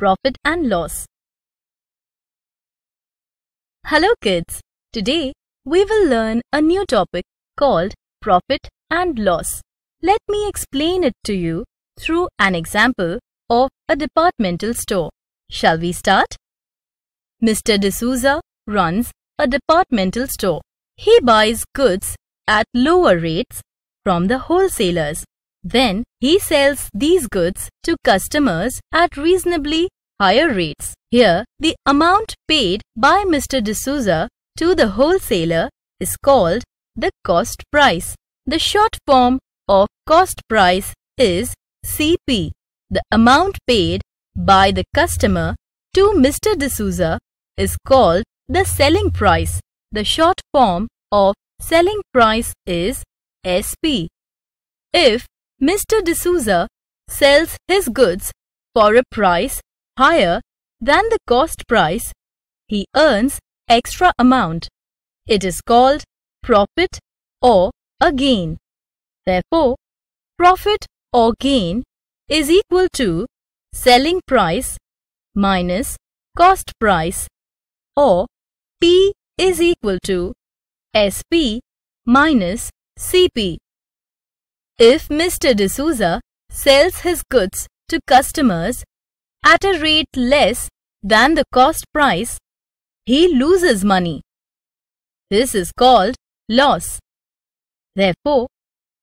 profit and loss. Hello kids, today we will learn a new topic called profit and loss. Let me explain it to you through an example of a departmental store. Shall we start? Mr. D'Souza runs a departmental store. He buys goods at lower rates from the wholesalers. Then he sells these goods to customers at reasonably higher rates. Here, the amount paid by Mr. D'Souza to the wholesaler is called the cost price. The short form of cost price is CP. The amount paid by the customer to Mr. D'Souza is called the selling price. The short form of selling price is SP. If Mr. D'Souza sells his goods for a price higher than the cost price, he earns extra amount. It is called profit or a gain. Therefore, profit or gain is equal to selling price minus cost price or P is equal to SP minus CP. If Mr. D'Souza sells his goods to customers at a rate less than the cost price, he loses money. This is called loss. Therefore,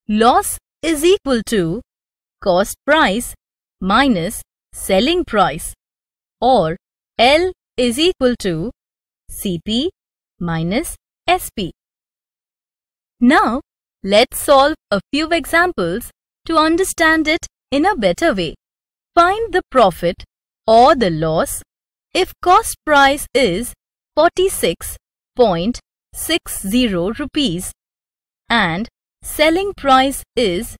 loss is equal to cost price minus selling price or L is equal to CP minus SP. Now, Let's solve a few examples to understand it in a better way. Find the profit or the loss if cost price is 46.60 rupees and selling price is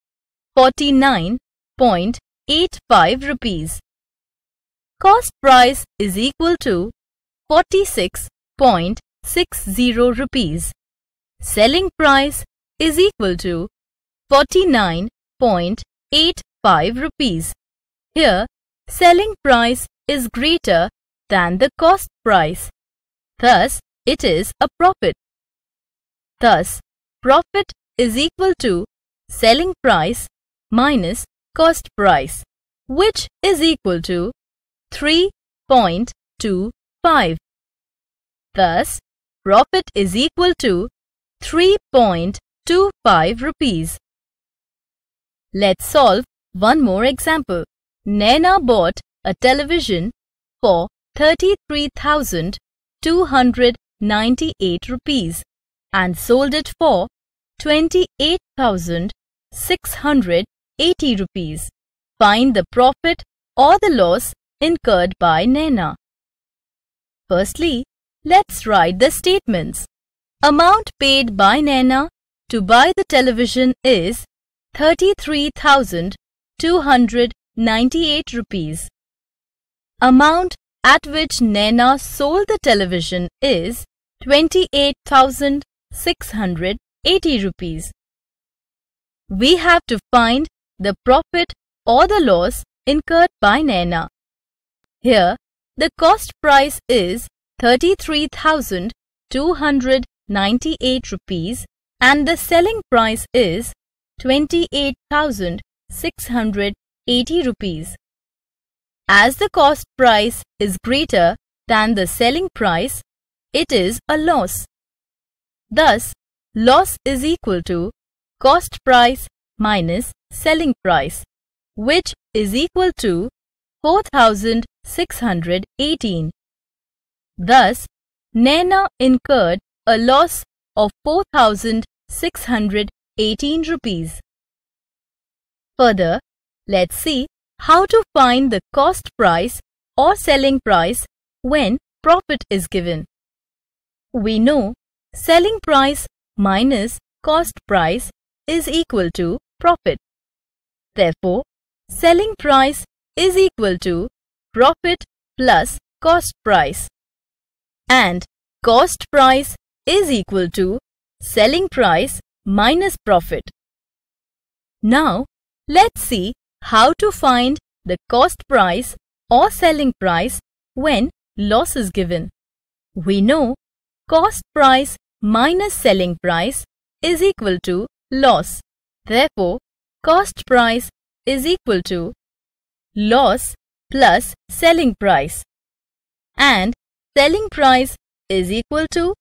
49.85 rupees. Cost price is equal to 46.60 rupees. Selling price is equal to 49.85 rupees. Here, selling price is greater than the cost price. Thus, it is a profit. Thus, profit is equal to selling price minus cost price, which is equal to 3.25. Thus, profit is equal to 3.25 2 5 rupees. Let's solve one more example. Naina bought a television for 33,298 rupees and sold it for 28,680 rupees. Find the profit or the loss incurred by Naina. Firstly, let's write the statements. Amount paid by Naina to buy the television is 33,298 rupees. Amount at which Naina sold the television is 28,680 rupees. We have to find the profit or the loss incurred by Naina. Here, the cost price is 33,298 rupees and the selling price is 28,680 rupees. As the cost price is greater than the selling price, it is a loss. Thus, loss is equal to cost price minus selling price, which is equal to 4,618. Thus, Naina incurred a loss of 4618 rupees. Further, let's see how to find the cost price or selling price when profit is given. We know selling price minus cost price is equal to profit. Therefore, selling price is equal to profit plus cost price. And cost price is equal to selling price minus profit. Now, let's see how to find the cost price or selling price when loss is given. We know cost price minus selling price is equal to loss. Therefore, cost price is equal to loss plus selling price. And selling price is equal to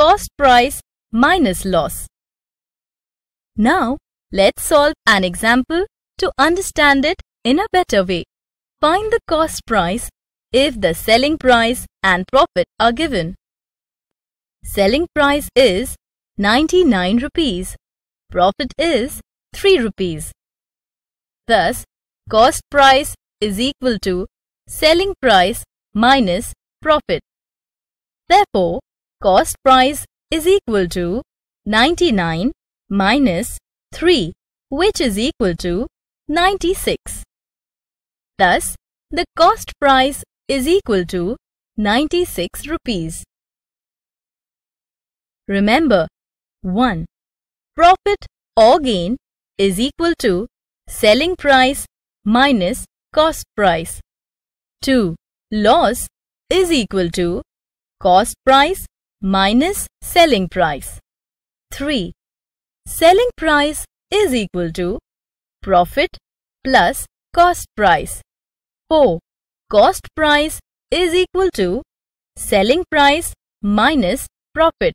cost price minus loss. Now, let's solve an example to understand it in a better way. Find the cost price if the selling price and profit are given. Selling price is 99 rupees. Profit is 3 rupees. Thus, cost price is equal to selling price minus profit. Therefore, cost price is equal to 99 minus 3 which is equal to 96. Thus, the cost price is equal to 96 rupees. Remember, 1. Profit or gain is equal to selling price minus cost price. 2. Loss is equal to cost price minus selling price. 3. Selling price is equal to profit plus cost price. 4. Cost price is equal to selling price minus profit.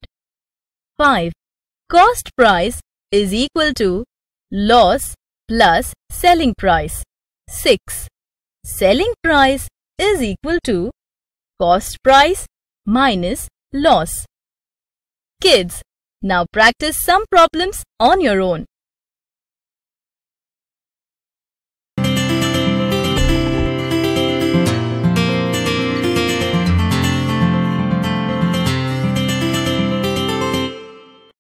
5. Cost price is equal to loss plus selling price. 6. Selling price is equal to cost price minus loss. Kids, now practice some problems on your own.